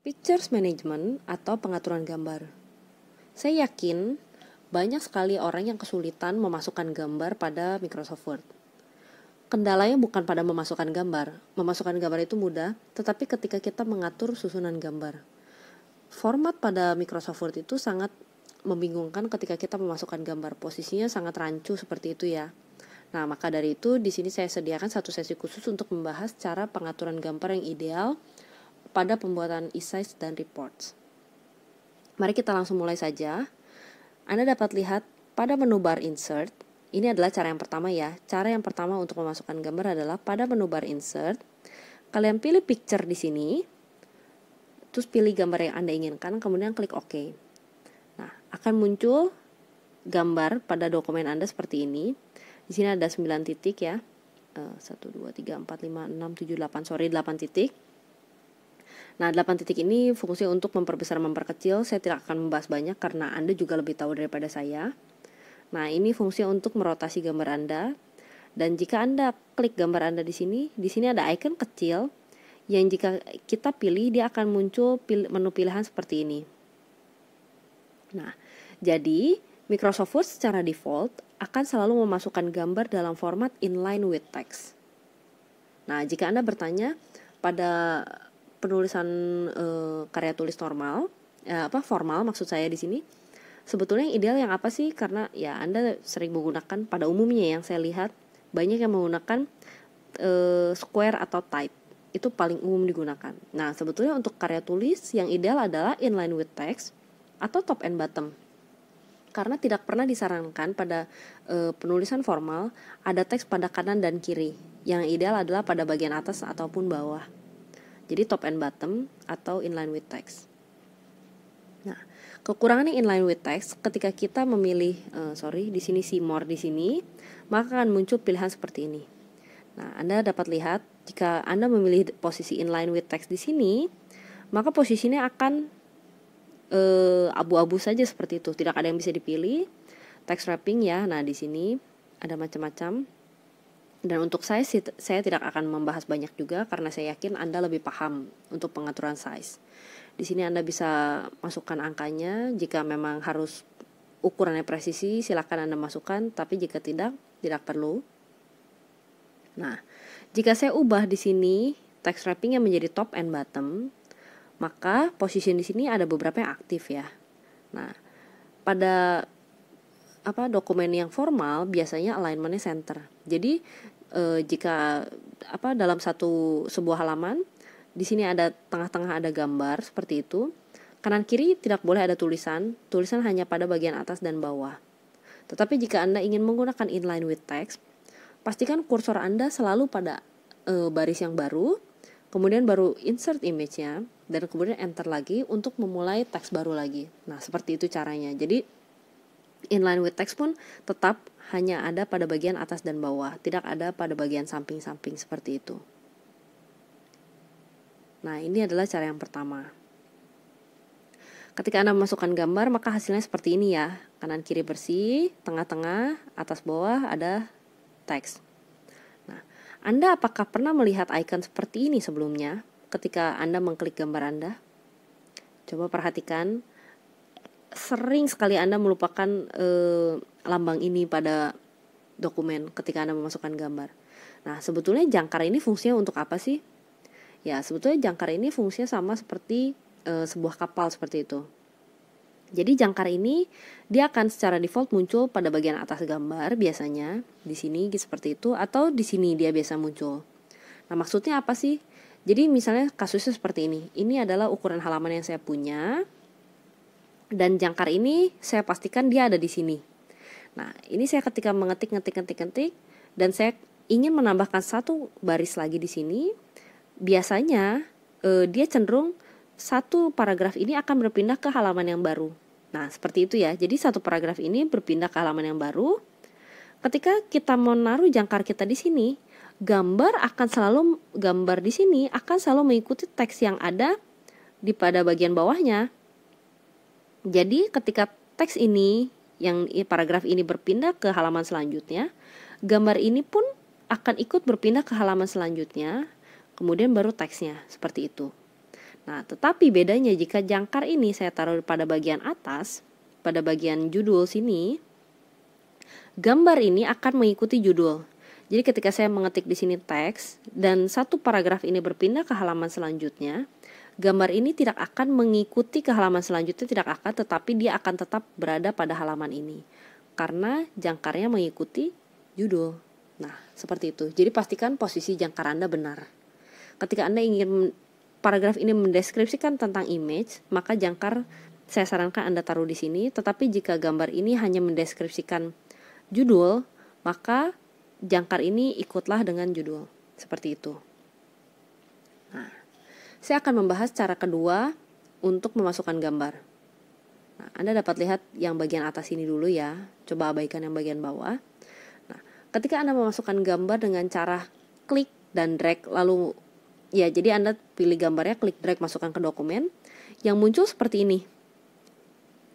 Pictures management atau pengaturan gambar. Saya yakin banyak sekali orang yang kesulitan memasukkan gambar pada Microsoft Word. Kendalanya bukan pada memasukkan gambar. Memasukkan gambar itu mudah, tetapi ketika kita mengatur susunan gambar. Format pada Microsoft Word itu sangat membingungkan ketika kita memasukkan gambar. Posisinya sangat rancu seperti itu ya. Nah, maka dari itu di sini saya sediakan satu sesi khusus untuk membahas cara pengaturan gambar yang ideal pada pembuatan essays dan reports. Mari kita langsung mulai saja. Anda dapat lihat pada menu bar insert, ini adalah cara yang pertama ya. Cara yang pertama untuk memasukkan gambar adalah pada menu bar insert, kalian pilih picture di sini, terus pilih gambar yang Anda inginkan, kemudian klik OK. Nah, akan muncul gambar pada dokumen Anda seperti ini. Di sini ada 9 titik ya. Uh, 1 2 3 4 5 6 7 8 sorry 8 titik. Nah, 8 titik ini fungsi untuk memperbesar memperkecil. Saya tidak akan membahas banyak karena Anda juga lebih tahu daripada saya. Nah, ini fungsi untuk merotasi gambar Anda. Dan jika Anda klik gambar Anda di sini, di sini ada icon kecil yang jika kita pilih dia akan muncul menu pilihan seperti ini. Nah, jadi Microsoft Word secara default akan selalu memasukkan gambar dalam format inline with text. Nah, jika Anda bertanya pada penulisan uh, karya tulis normal uh, apa formal maksud saya di sini sebetulnya yang ideal yang apa sih karena ya anda sering menggunakan pada umumnya yang saya lihat banyak yang menggunakan uh, square atau type itu paling umum digunakan. Nah, sebetulnya untuk karya tulis yang ideal adalah inline with text atau top and bottom karena tidak pernah disarankan pada e, penulisan formal ada teks pada kanan dan kiri. Yang ideal adalah pada bagian atas ataupun bawah. Jadi top and bottom atau inline with text. Nah, kekurangannya inline with text ketika kita memilih uh, sorry di sini si more di sini, maka akan muncul pilihan seperti ini. Nah, Anda dapat lihat jika Anda memilih posisi inline with text di sini, maka posisinya akan eh, abu-abu saja seperti itu, tidak ada yang bisa dipilih. Text wrapping ya. Nah, di sini ada macam-macam dan untuk size saya tidak akan membahas banyak juga karena saya yakin Anda lebih paham untuk pengaturan size. Di sini Anda bisa masukkan angkanya jika memang harus ukurannya presisi silakan Anda masukkan tapi jika tidak tidak perlu. Nah, jika saya ubah di sini text wrappingnya menjadi top and bottom, maka position di sini ada beberapa yang aktif ya. Nah, pada apa dokumen yang formal biasanya alignmentnya center. Jadi e, jika apa dalam satu sebuah halaman di sini ada tengah-tengah ada gambar seperti itu. Kanan kiri tidak boleh ada tulisan, tulisan hanya pada bagian atas dan bawah. Tetapi jika Anda ingin menggunakan inline with text, pastikan kursor Anda selalu pada e, baris yang baru, kemudian baru insert image-nya dan kemudian enter lagi untuk memulai teks baru lagi. Nah, seperti itu caranya. Jadi inline with text pun tetap hanya ada pada bagian atas dan bawah, tidak ada pada bagian samping-samping seperti itu. Nah, ini adalah cara yang pertama. Ketika Anda memasukkan gambar, maka hasilnya seperti ini ya. Kanan kiri bersih, tengah-tengah, atas bawah ada teks. Nah, Anda apakah pernah melihat icon seperti ini sebelumnya ketika Anda mengklik gambar Anda? Coba perhatikan sering sekali Anda melupakan e, lambang ini pada dokumen ketika Anda memasukkan gambar. Nah, sebetulnya jangkar ini fungsinya untuk apa sih? Ya, sebetulnya jangkar ini fungsinya sama seperti e, sebuah kapal seperti itu. Jadi jangkar ini dia akan secara default muncul pada bagian atas gambar biasanya di sini seperti itu atau di sini dia biasa muncul. Nah, maksudnya apa sih? Jadi misalnya kasusnya seperti ini. Ini adalah ukuran halaman yang saya punya dan jangkar ini saya pastikan dia ada di sini. Nah, ini saya ketika mengetik ngetik ngetik ngetik dan saya ingin menambahkan satu baris lagi di sini, biasanya eh, dia cenderung satu paragraf ini akan berpindah ke halaman yang baru. Nah, seperti itu ya. Jadi satu paragraf ini berpindah ke halaman yang baru. Ketika kita mau naruh jangkar kita di sini, gambar akan selalu gambar di sini akan selalu mengikuti teks yang ada di pada bagian bawahnya jadi ketika teks ini yang paragraf ini berpindah ke halaman selanjutnya, gambar ini pun akan ikut berpindah ke halaman selanjutnya, kemudian baru teksnya seperti itu. Nah, tetapi bedanya jika jangkar ini saya taruh pada bagian atas, pada bagian judul sini, gambar ini akan mengikuti judul. Jadi ketika saya mengetik di sini teks dan satu paragraf ini berpindah ke halaman selanjutnya, gambar ini tidak akan mengikuti ke halaman selanjutnya tidak akan tetapi dia akan tetap berada pada halaman ini karena jangkarnya mengikuti judul. Nah, seperti itu. Jadi pastikan posisi jangkar Anda benar. Ketika Anda ingin paragraf ini mendeskripsikan tentang image, maka jangkar saya sarankan Anda taruh di sini, tetapi jika gambar ini hanya mendeskripsikan judul, maka jangkar ini ikutlah dengan judul. Seperti itu. Saya akan membahas cara kedua untuk memasukkan gambar. Nah, Anda dapat lihat yang bagian atas ini dulu ya. Coba abaikan yang bagian bawah. Nah, ketika Anda memasukkan gambar dengan cara klik dan drag lalu ya jadi Anda pilih gambarnya klik drag masukkan ke dokumen yang muncul seperti ini.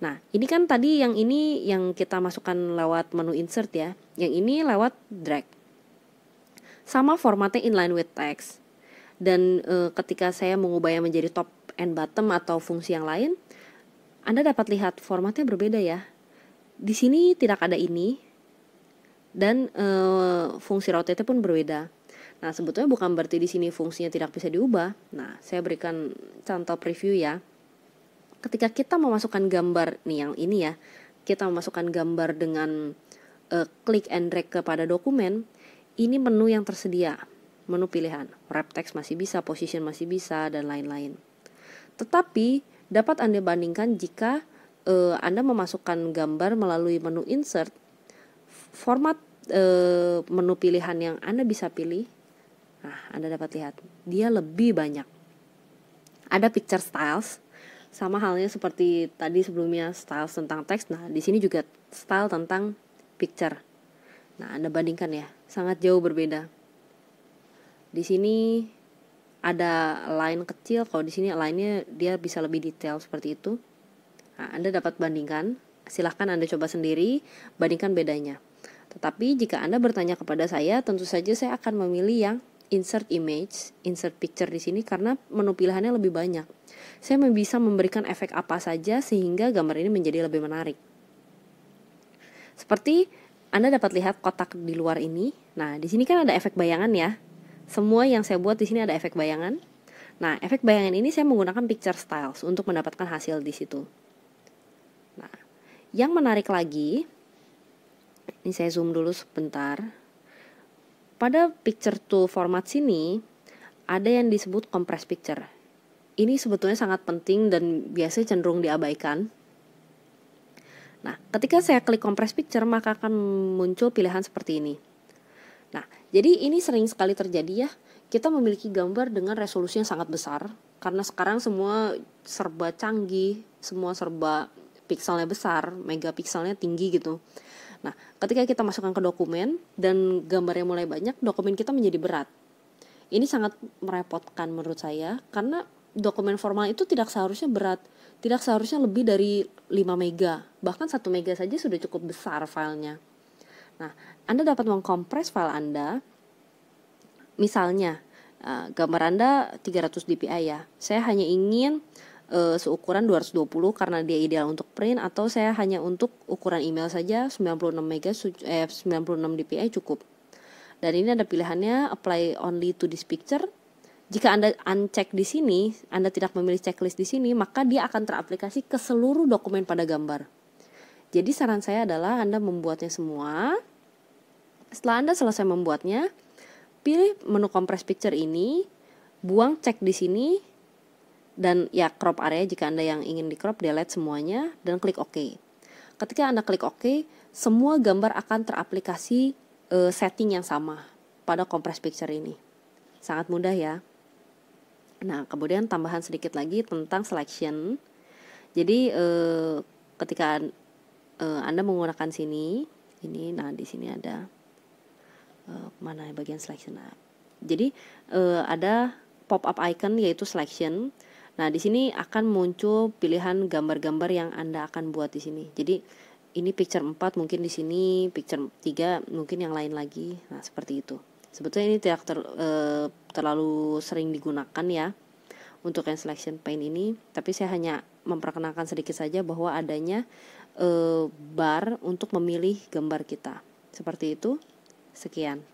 Nah, ini kan tadi yang ini yang kita masukkan lewat menu insert ya. Yang ini lewat drag. Sama formatnya inline with text dan e, ketika saya mengubahnya menjadi top and bottom atau fungsi yang lain Anda dapat lihat formatnya berbeda ya di sini tidak ada ini dan e, fungsi rotate pun berbeda nah sebetulnya bukan berarti di sini fungsinya tidak bisa diubah nah saya berikan contoh preview ya ketika kita memasukkan gambar nih yang ini ya kita memasukkan gambar dengan e, klik and drag kepada dokumen, ini menu yang tersedia menu pilihan. Wrap text masih bisa, position masih bisa, dan lain-lain. Tetapi dapat Anda bandingkan jika e, Anda memasukkan gambar melalui menu insert, format e, menu pilihan yang Anda bisa pilih. Nah, Anda dapat lihat, dia lebih banyak. Ada picture styles, sama halnya seperti tadi sebelumnya style tentang teks. Nah, di sini juga style tentang picture. Nah, Anda bandingkan ya, sangat jauh berbeda di sini ada line kecil kalau di sini line-nya dia bisa lebih detail seperti itu nah, Anda dapat bandingkan silahkan Anda coba sendiri bandingkan bedanya tetapi jika Anda bertanya kepada saya tentu saja saya akan memilih yang insert image insert picture di sini karena menu pilihannya lebih banyak saya bisa memberikan efek apa saja sehingga gambar ini menjadi lebih menarik seperti Anda dapat lihat kotak di luar ini nah di sini kan ada efek bayangan ya semua yang saya buat di sini ada efek bayangan. Nah, efek bayangan ini saya menggunakan picture styles untuk mendapatkan hasil di situ. Nah, yang menarik lagi, ini saya zoom dulu sebentar. Pada picture to format sini, ada yang disebut compress picture. Ini sebetulnya sangat penting dan biasanya cenderung diabaikan Nah, ketika saya klik compress picture, maka akan muncul pilihan seperti ini. Nah, jadi ini sering sekali terjadi ya. Kita memiliki gambar dengan resolusi yang sangat besar karena sekarang semua serba canggih, semua serba pikselnya besar, megapikselnya tinggi gitu. Nah, ketika kita masukkan ke dokumen dan gambarnya mulai banyak, dokumen kita menjadi berat. Ini sangat merepotkan menurut saya karena dokumen formal itu tidak seharusnya berat, tidak seharusnya lebih dari 5 mega. Bahkan 1 mega saja sudah cukup besar filenya. Nah, Anda dapat mengkompres file Anda. Misalnya, uh, gambar Anda 300 dpi ya. Saya hanya ingin uh, seukuran 220 karena dia ideal untuk print atau saya hanya untuk ukuran email saja 96 mega eh, 96 dpi cukup. Dan ini ada pilihannya apply only to this picture jika Anda uncheck di sini, Anda tidak memilih checklist di sini, maka dia akan teraplikasi ke seluruh dokumen pada gambar. Jadi saran saya adalah Anda membuatnya semua. Setelah Anda selesai membuatnya, pilih menu compress picture ini, buang cek di sini, dan ya crop area jika Anda yang ingin di crop, delete semuanya, dan klik OK. Ketika Anda klik OK, semua gambar akan teraplikasi e, setting yang sama pada compress picture ini. Sangat mudah ya. Nah, kemudian tambahan sedikit lagi tentang selection. Jadi e, ketika uh, Anda menggunakan sini ini nah di sini ada uh, mana ya, bagian selection nah, jadi uh, ada pop up icon yaitu selection nah di sini akan muncul pilihan gambar-gambar yang Anda akan buat di sini jadi ini picture 4 mungkin di sini picture 3 mungkin yang lain lagi nah seperti itu sebetulnya ini tidak ter, e, terlalu sering digunakan ya untuk yang selection paint ini tapi saya hanya memperkenalkan sedikit saja bahwa adanya e, bar untuk memilih gambar kita. Seperti itu. Sekian.